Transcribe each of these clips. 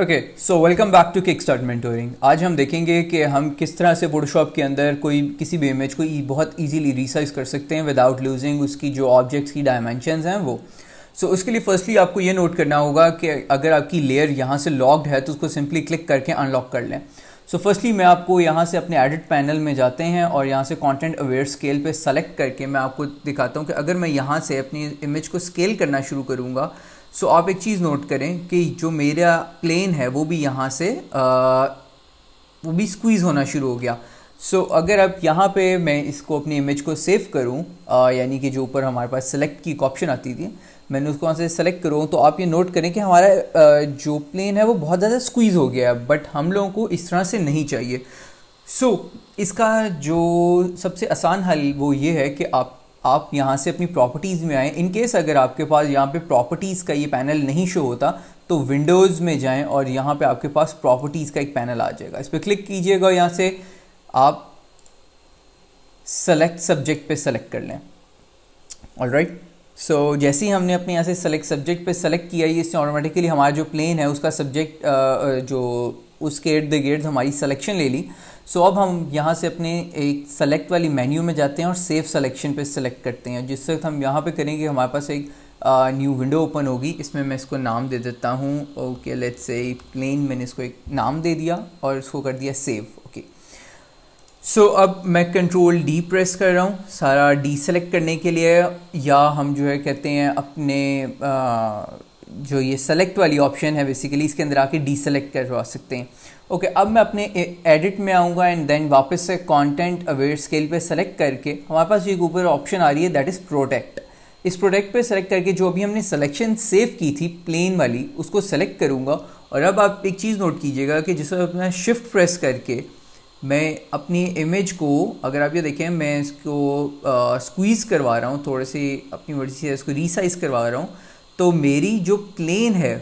okay so welcome back to kick start mentoring आज हम देखेंगे कि हम किस तरह से फोटोशॉप के अंदर कोई किसी भी इमेज को e- बहुत इजीली रिसाइज कर सकते हैं विदाउट लूजिंग उसकी जो ऑब्जेक्ट्स की डायमेंशंस हैं वो सो so, उसके लिए फर्स्टली आपको ये नोट करना होगा कि अगर आपकी लेयर यहाँ से लॉक्ड है तो उसको सिंपली क्लिक करके अनलॉक कर लें सो फर्स्टली मैं आपको यहाँ से अपने एडिट पैनल में जाते हैं और यहाँ से कंटेंट अवेयर स्केल पे सेलेक्ट करके मैं आपको दिखाता हूँ कि अगर मैं यहाँ से अपनी इमेज को स्केल करना शुरू करूँगा सो आप एक चीज़ नोट करें कि जो मेरा प्लेन है वो भी यहाँ से आ, uh, वो भी स्क्वीज़ होना शुरू हो गया सो so, अगर अब यहाँ पे मैं इसको अपनी इमेज को सेव करूँ यानी कि जो ऊपर हमारे पास सेलेक्ट की एक ऑप्शन आती थी मैंने उसको वहाँ से सेलेक्ट करूँ तो आप ये नोट करें कि हमारा आ, जो प्लेन है वो बहुत ज़्यादा स्क्वीज़ हो गया है बट हम लोगों को इस तरह से नहीं चाहिए सो so, इसका जो सबसे आसान हल वो ये है कि आप आप यहाँ से अपनी प्रॉपर्टीज़ में आएँ इनकेस अगर आपके पास यहाँ पे प्रॉपर्टीज़ का ये पैनल नहीं शो होता तो विंडोज़ में जाएँ और यहाँ पे आपके पास प्रॉपर्टीज़ का एक पैनल आ जाएगा इस पर क्लिक कीजिएगा यहाँ से आप सेलेक्ट सब्जेक्ट पे सेलेक्ट कर लें ऑल राइट सो जैसे ही हमने अपने यहाँ से सेलेक्ट सब्जेक्ट पे सेलेक्ट किया ये इससे ऑटोमेटिकली हमारा जो प्लेन है उसका सब्जेक्ट जो उसके इर्द गिर्द हमारी सिलेक्शन ले ली सो so, अब हम यहाँ से अपने एक सेलेक्ट वाली मेन्यू में जाते हैं और सेफ सेलेक्शन पे सेलेक्ट करते हैं जिस वक्त हम यहाँ पे करेंगे हमारे पास एक न्यू विंडो ओपन होगी इसमें मैं इसको नाम दे देता हूँ ओके लेट्स से प्लेन मैंने इसको एक नाम दे दिया और इसको कर दिया सेव सो so, अब मैं कंट्रोल डी प्रेस कर रहा हूँ सारा डी सेलेक्ट करने के लिए या हम जो है कहते हैं अपने आ, जो ये सेलेक्ट वाली ऑप्शन है बेसिकली इसके अंदर आके डी सेलेक्ट करवा सकते हैं ओके okay, अब मैं अपने एडिट में आऊँगा एंड देन वापस से कंटेंट अवेयर स्केल पे सेलेक्ट करके हमारे पास एक ऊपर ऑप्शन आ रही है दैट इज़ प्रोटेक्ट इस प्रोडक्ट पे सेलेक्ट करके जो अभी हमने सिलेक्शन सेव की थी प्लेन वाली उसको सेलेक्ट करूँगा और अब आप एक चीज़ नोट कीजिएगा कि जिस मैं शिफ्ट प्रेस करके मैं अपनी इमेज को अगर आप ये देखें मैं इसको स्क्वीज़ करवा रहा हूँ थोड़े से अपनी मर्ज़ी से इसको रिसाइज़ करवा रहा हूँ तो मेरी जो प्लेन है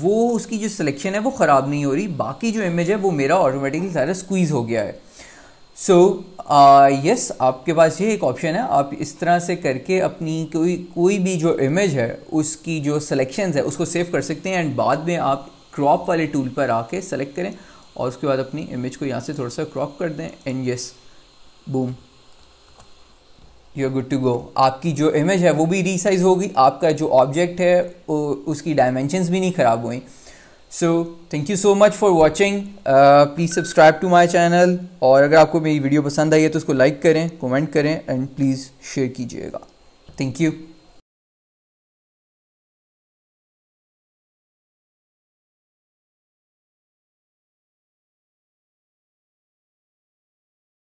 वो उसकी जो सिलेक्शन है वो ख़राब नहीं हो रही बाकी जो इमेज है वो मेरा ऑटोमेटिकली सारा स्क्वीज़ हो गया है so so, yes uh, yes, आपके पास ये एक ऑप्शन है आप इस तरह से करके अपनी कोई कोई भी जो इमेज है उसकी जो सिलेक्शन है उसको सेव कर सकते हैं एंड बाद में आप क्रॉप वाले टूल पर आके सेलेक्ट करें और उसके बाद अपनी इमेज को यहाँ से थोड़ा सा क्रॉप कर दें and yes boom you are good to go आपकी जो इमेज है वो भी रीसाइज होगी आपका जो ऑब्जेक्ट है उसकी डायमेंशंस भी नहीं ख़राब हुई so thank you so much for watching please subscribe to my channel और अगर आपको मेरी वीडियो पसंद आई है तो उसको लाइक करें कमेंट करें एंड प्लीज़ शेयर कीजिएगा थैंक यू